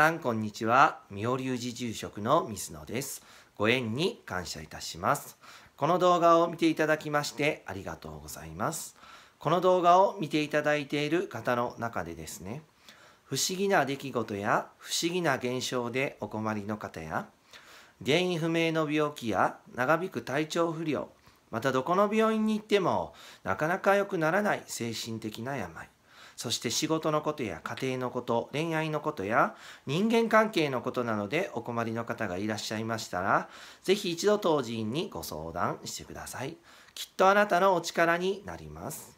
さんこんにちは妙流寺住職の水野ですご縁に感謝いたしますこの動画を見ていただきましてありがとうございますこの動画を見ていただいている方の中でですね不思議な出来事や不思議な現象でお困りの方や原因不明の病気や長引く体調不良またどこの病院に行ってもなかなか良くならない精神的な病そして仕事のことや家庭のこと、恋愛のことや人間関係のことなのでお困りの方がいらっしゃいましたら、ぜひ一度当人にご相談してください。きっとあなたのお力になります。